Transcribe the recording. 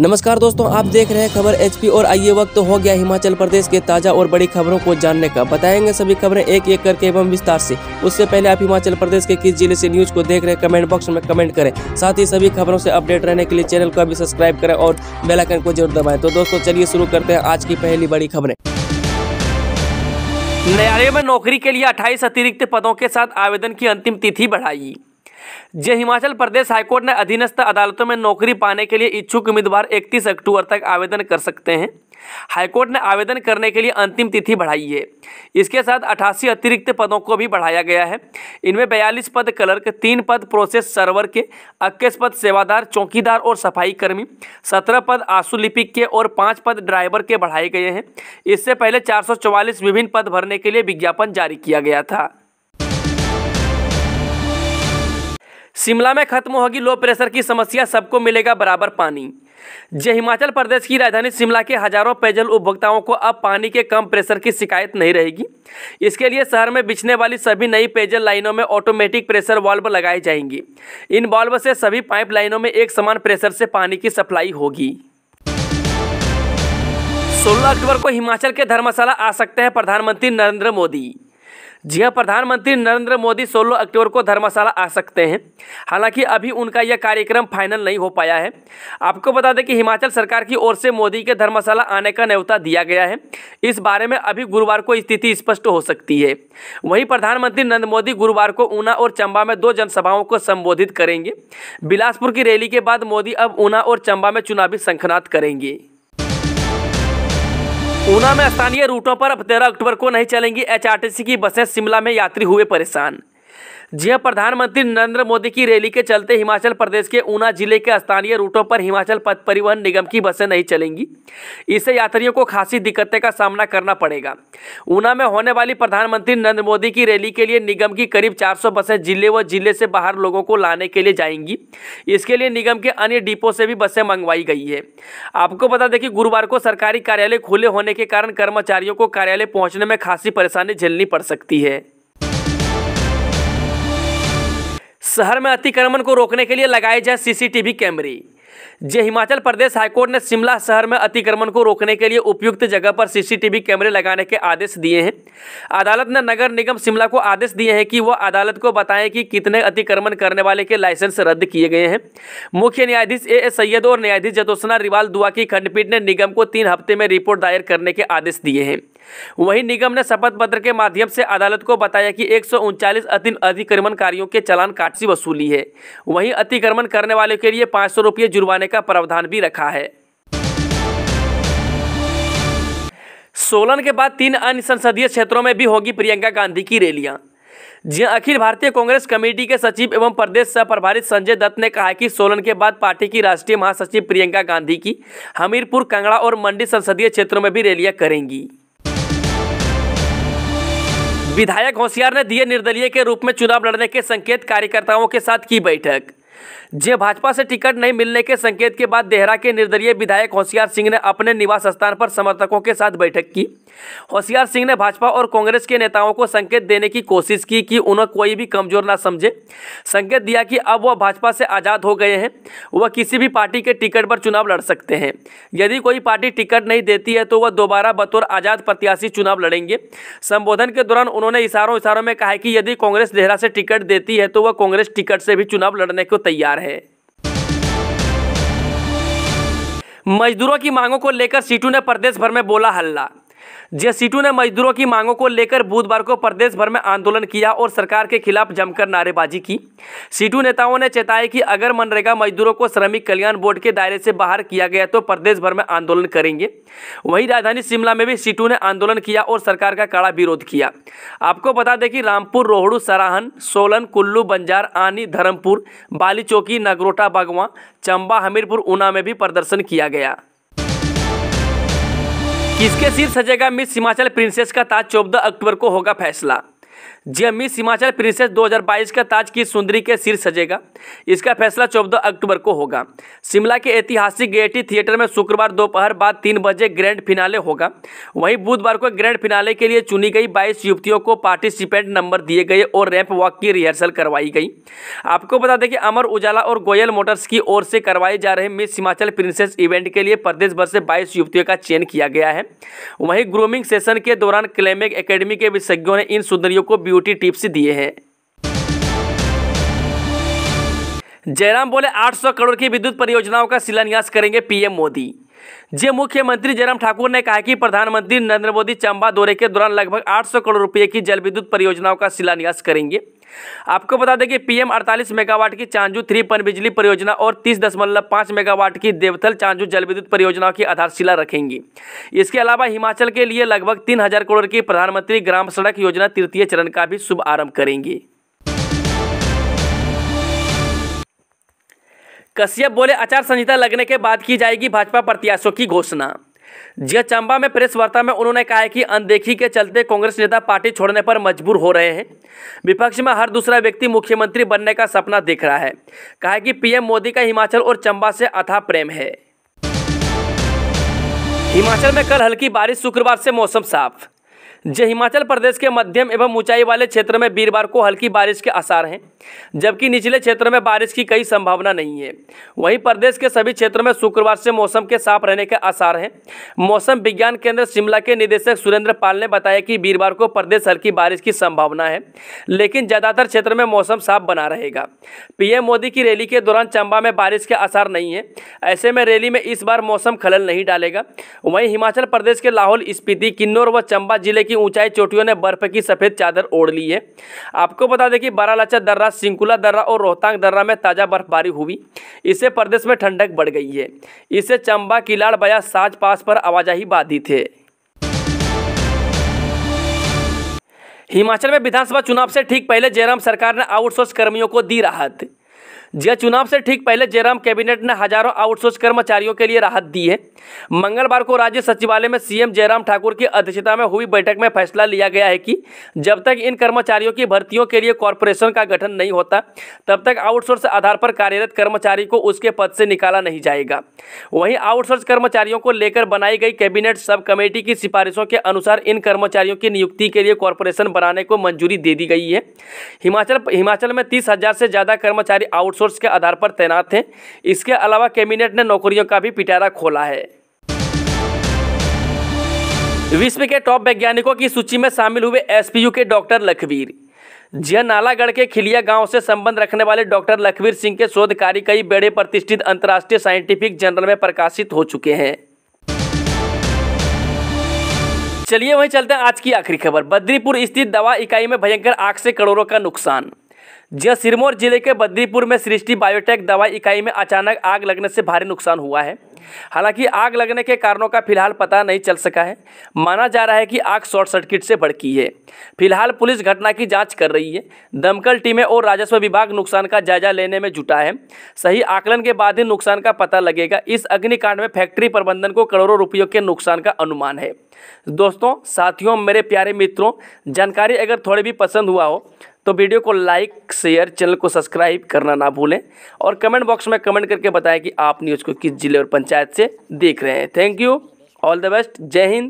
नमस्कार दोस्तों आप देख रहे हैं खबर एचपी और आइए वक्त तो हो गया हिमाचल प्रदेश के ताज़ा और बड़ी खबरों को जानने का बताएंगे सभी खबरें एक एक करके एवं विस्तार से उससे पहले आप हिमाचल प्रदेश के किस जिले से न्यूज को देख रहे हैं कमेंट बॉक्स में कमेंट करें साथ ही सभी खबरों से अपडेट रहने के लिए चैनल को अभी सब्सक्राइब करें और बेलाइकन को जरूर दबाए तो दोस्तों चलिए शुरू करते हैं आज की पहली बड़ी खबरें न्यायालय में नौकरी के लिए अट्ठाईस अतिरिक्त पदों के साथ आवेदन की अंतिम तिथि बढ़ाई जय हिमाचल प्रदेश हाईकोर्ट ने अधीनस्थ अदालतों में नौकरी पाने के लिए इच्छुक उम्मीदवार 31 अक्टूबर तक आवेदन कर सकते हैं हाईकोर्ट ने आवेदन करने के लिए अंतिम तिथि बढ़ाई है इसके साथ अठासी अतिरिक्त पदों को भी बढ़ाया गया है इनमें बयालीस पद क्लर्क तीन पद प्रोसेस सर्वर के इक्कीस पद सेवादार चौकीदार और सफाई कर्मी सत्रह पद आंसू लिपिक के और पाँच पद ड्राइवर के बढ़ाए गए हैं इससे पहले चार विभिन्न पद भरने के लिए विज्ञापन जारी किया गया था शिमला में खत्म होगी लो प्रेशर की समस्या सबको मिलेगा बराबर पानी जय हिमाचल प्रदेश की राजधानी शिमला के हजारों पेयजल उपभोक्ताओं को अब पानी के कम प्रेशर की शिकायत नहीं रहेगी इसके लिए शहर में बिछने वाली सभी नई पेयजल लाइनों में ऑटोमेटिक प्रेशर वाल्व लगाए जाएंगे इन वाल्व से सभी पाइप लाइनों में एक समान प्रेशर से पानी की सप्लाई होगी सोलह अक्टूबर को हिमाचल के धर्मशाला आ सकते हैं प्रधानमंत्री नरेंद्र मोदी जी हाँ प्रधानमंत्री नरेंद्र मोदी 16 अक्टूबर को धर्मशाला आ सकते हैं हालांकि अभी उनका यह कार्यक्रम फाइनल नहीं हो पाया है आपको बता दें कि हिमाचल सरकार की ओर से मोदी के धर्मशाला आने का न्यौता दिया गया है इस बारे में अभी गुरुवार को स्थिति स्पष्ट हो सकती है वहीं प्रधानमंत्री नरेंद्र मोदी गुरुवार को ऊना और चंबा में दो जनसभाओं को संबोधित करेंगे बिलासपुर की रैली के बाद मोदी अब ऊना और चंबा में चुनावी संखनाथ करेंगे ऊना में स्थानीय रूटों पर अब तेरह अक्टूबर को नहीं चलेंगी एचआरटीसी की बसें शिमला में यात्री हुए परेशान जी हाँ प्रधानमंत्री नरेंद्र मोदी की रैली के चलते हिमाचल प्रदेश के ऊना जिले के स्थानीय रूटों पर हिमाचल पथ परिवहन निगम की बसें नहीं चलेंगी इससे यात्रियों को खासी दिक्कतें का सामना करना पड़ेगा ऊना में होने वाली प्रधानमंत्री नरेंद्र मोदी की रैली के लिए निगम की करीब 400 बसें जिले व जिले से बाहर लोगों को लाने के लिए जाएंगी इसके लिए निगम के अन्य डिपो से भी बसें मंगवाई गई है आपको बता दें कि गुरुवार को सरकारी कार्यालय खुले होने के कारण कर्मचारियों को कार्यालय पहुँचने में खासी परेशानी झेलनी पड़ सकती है शहर में अतिक्रमण को रोकने के लिए लगाए जाए सीसीटीवी कैमरे जे हिमाचल प्रदेश हाईकोर्ट ने शिमला शहर में अतिक्रमण को रोकने के लिए उपयुक्त जगह पर सीसीटीवी कैमरे लगाने के आदेश दिए हैं अदालत ने नगर निगम शिमला को आदेश दिए हैं कि वह अदालत को बताएं कि कितने अतिक्रमण करने वाले के लाइसेंस रद्द किए गए हैं मुख्य न्यायाधीश ए एस सैयद और न्यायाधीश जतोसना रिवाल दुआ की खंडपीठ ने निगम को तीन हफ्ते में रिपोर्ट दायर करने के आदेश दिए हैं वहीं निगम ने शपथ पत्र के माध्यम से अदालत को बताया कि एक अधिक्रमणकारियों के चालान काटसी वसूली है वहीं अतिक्रमण करने वालों के लिए पाँच सौ जुर्माने का प्रावधान भी रखा है सोलन के बाद तीन अन्य संसदीय क्षेत्रों में भी होगी प्रियंका गांधी की रैलियां जी अखिल भारतीय कांग्रेस कमेटी के सचिव एवं प्रदेश सह प्रभारी संजय दत्त ने कहा कि सोलन के बाद पार्टी की राष्ट्रीय महासचिव प्रियंका गांधी की हमीरपुर कांगड़ा और मंडी संसदीय क्षेत्रों में भी रैलियां करेंगी विधायक होशियार ने दिए निर्दलीय के रूप में चुनाव लड़ने के संकेत कार्यकर्ताओं के साथ की बैठक जे भाजपा से टिकट नहीं मिलने के संकेत के बाद देहरा के निर्दलीय विधायक होशियार सिंह ने अपने निवास स्थान पर समर्थकों के साथ बैठक की होशियार सिंह ने भाजपा और कांग्रेस के नेताओं को संकेत देने की कोशिश की कि उन्हें कोई भी कमजोर ना समझे संकेत दिया कि अब वह भाजपा से आज़ाद हो गए हैं वह किसी भी पार्टी के टिकट पर चुनाव लड़ सकते हैं यदि कोई पार्टी टिकट नहीं देती है तो वह दोबारा बतौर आज़ाद प्रत्याशी चुनाव लड़ेंगे संबोधन के दौरान उन्होंने इशारों इशारों में कहा कि यदि कांग्रेस देहरा से टिकट देती है तो वह कांग्रेस टिकट से भी चुनाव लड़ने को तैयार तैयार है मजदूरों की मांगों को लेकर सीटू ने प्रदेश भर में बोला हल्ला जेसीटू ने मजदूरों की मांगों को लेकर बुधवार को प्रदेश भर में आंदोलन किया और सरकार के खिलाफ जमकर नारेबाजी की सीटू नेताओं ने चेताया कि अगर मनरेगा मजदूरों को श्रमिक कल्याण बोर्ड के दायरे से बाहर किया गया तो प्रदेश भर में आंदोलन करेंगे वहीं राजधानी शिमला में भी सीटू ने आंदोलन किया और सरकार का कड़ा विरोध किया आपको बता दें कि रामपुर रोहड़ू सराहन सोलन कुल्लू बंजार आनी धर्मपुर बालीचौकी नगरोटा बगवा चंबा हमीरपुर ऊना में भी प्रदर्शन किया गया किसके सिर सजेगा मिस हिमाचल प्रिंसेस का ताज चौदह अक्टूबर को होगा फैसला जी मिस हिमाचल प्रिंसेस 2022 का ताज की सुंदरी के सिर सजेगा इसका फैसला 14 अक्टूबर को होगा शिमला के ऐतिहासिक गेटी थिएटर में शुक्रवार दोपहर बाद तीन बजे ग्रैंड फिनाले होगा वहीं बुधवार को ग्रैंड फिनाले के लिए चुनी गई 22 युवतियों को पार्टिसिपेंट नंबर दिए गए और रैंप वॉक की रिहर्सल करवाई गई आपको बता दें कि अमर उजाला और गोयल मोटर्स की ओर से करवाए जा रहे मिस हिमाचल प्रिंसेस इवेंट के लिए प्रदेश भर से बाईस युवतियों का चयन किया गया है वहीं ग्रूमिंग सेशन के दौरान क्लेमेग अकेडमी के विशेषज्ञों ने इन सुंदरियों को ब्यूटी टिप्स दिए हैं जयराम बोले 800 करोड़ की विद्युत परियोजनाओं का शिलान्यास करेंगे पीएम मोदी जे मुख्यमंत्री जयराम ठाकुर ने कहा कि प्रधानमंत्री नरेंद्र मोदी चंबा दौरे के दौरान लगभग 800 करोड़ रुपए की जल विद्युत परियोजनाओं का शिलान्यास करेंगे आपको बता दें कि पीएम 48 मेगावाट की चांजू थ्री पन बिजली परियोजना और 30.5 मेगावाट की देवथल चांजू जल विद्युत परियोजनाओं की आधारशिला रखेंगी इसके अलावा हिमाचल के लिए लगभग तीन करोड़ की प्रधानमंत्री ग्राम सड़क योजना तृतीय चरण का भी शुभारंभ करेंगी कश्यप बोले आचार संहिता लगने के बाद की जाएगी भाजपा प्रत्याशियों की घोषणा जिया चंबा में प्रेस वार्ता में उन्होंने कहा है कि अनदेखी के चलते कांग्रेस नेता पार्टी छोड़ने पर मजबूर हो रहे हैं विपक्ष में हर दूसरा व्यक्ति मुख्यमंत्री बनने का सपना देख रहा है कहा है कि पीएम मोदी का हिमाचल और चंबा से अथा प्रेम है हिमाचल में कल हल्की बारिश शुक्रवार से मौसम साफ जो हिमाचल प्रदेश के मध्यम एवं ऊंचाई वाले क्षेत्र में वीरवार को हल्की बारिश के आसार हैं जबकि निचले क्षेत्र में बारिश की कई संभावना नहीं है वहीं प्रदेश के सभी क्षेत्रों में शुक्रवार से मौसम के साफ रहने के आसार हैं मौसम विज्ञान केंद्र शिमला के निदेशक सुरेंद्र पाल ने बताया कि वीरवार को प्रदेश हल्की बारिश की संभावना है लेकिन ज़्यादातर क्षेत्र में मौसम साफ बना रहेगा पीएम मोदी की रैली के दौरान चंबा में बारिश के आसार नहीं है ऐसे में रैली में इस बार मौसम खलल नहीं डालेगा वहीं हिमाचल प्रदेश के लाहौल स्पीति किन्नौर व चंबा जिले की ऊंचाई चोटियों ने बर्फ की सफ़ेद चादर ओढ़ ली है आपको बता दें कि बारालाचा दर्रा सिंकुला दर्रा और रोहतांग दर्रा में ताज़ा बर्फबारी हुई इससे प्रदेश में ठंडक बढ़ गई है इससे चंबा किलाड़ बया साज पास पर आवाजाही बाधित है हिमाचल में विधानसभा चुनाव से ठीक पहले जयराम सरकार ने आउटसोर्स कर्मियों को दी राहत जय चुनाव से ठीक पहले जयराम कैबिनेट ने हजारों आउटसोर्स कर्मचारियों के लिए राहत दी है मंगलवार को राज्य सचिवालय में सीएम जयराम ठाकुर की अध्यक्षता में हुई बैठक में फैसला लिया गया है कि जब तक इन कर्मचारियों की भर्तियों के लिए कॉरपोरेशन का गठन नहीं होता तब तक आउटसोर्स आधार पर कार्यरत कर्मचारी को उसके पद से निकाला नहीं जाएगा वहीं आउटसोर्स कर्मचारियों को लेकर बनाई गई कैबिनेट सब कमेटी की सिफारिशों के अनुसार इन कर्मचारियों की नियुक्ति के लिए कॉरपोरेशन बनाने को मंजूरी दे दी गई है हिमाचल हिमाचल में तीस से ज़्यादा कर्मचारी आउट आउटसोर्स के आधार पर तैनात हैं इसके अलावा कैबिनेट ने नौकरियों का भी पिटारा खोला है विश्व के टॉप वैज्ञानिकों की सूची में शामिल हुए एसपीयू के डॉक्टर लखवीर जिया नालागढ़ के खिलिया गांव से संबंध रखने वाले डॉक्टर लखवीर सिंह के शोध कार्य कई बड़े प्रतिष्ठित अंतर्राष्ट्रीय साइंटिफिक जर्नल में प्रकाशित हो चुके हैं चलिए वहीं चलते हैं आज की आखिरी खबर बद्रीपुर स्थित दवा इकाई में भयंकर आग से करोड़ों का नुकसान जी सिरमौर जिले के बद्रीपुर में सृष्टि बायोटेक दवाई इकाई में अचानक आग लगने से भारी नुकसान हुआ है हालांकि आग लगने के कारणों का फिलहाल पता नहीं चल सका है माना जा रहा है कि आग शॉर्ट सर्किट से भड़की है फिलहाल पुलिस घटना की जांच कर रही है दमकल टीमें और राजस्व विभाग नुकसान का जायजा लेने में जुटा है सही आकलन के बाद ही नुकसान का पता लगेगा इस अग्निकांड में फैक्ट्री प्रबंधन को करोड़ों रुपयों के नुकसान का अनुमान है दोस्तों साथियों मेरे प्यारे मित्रों जानकारी अगर थोड़ी भी पसंद हुआ हो तो वीडियो को लाइक शेयर चैनल को सब्सक्राइब करना ना भूलें और कमेंट बॉक्स में कमेंट करके बताएं कि आप न्यूज़ को किस जिले और पंचायत से देख रहे हैं thank you all the best जय हिंद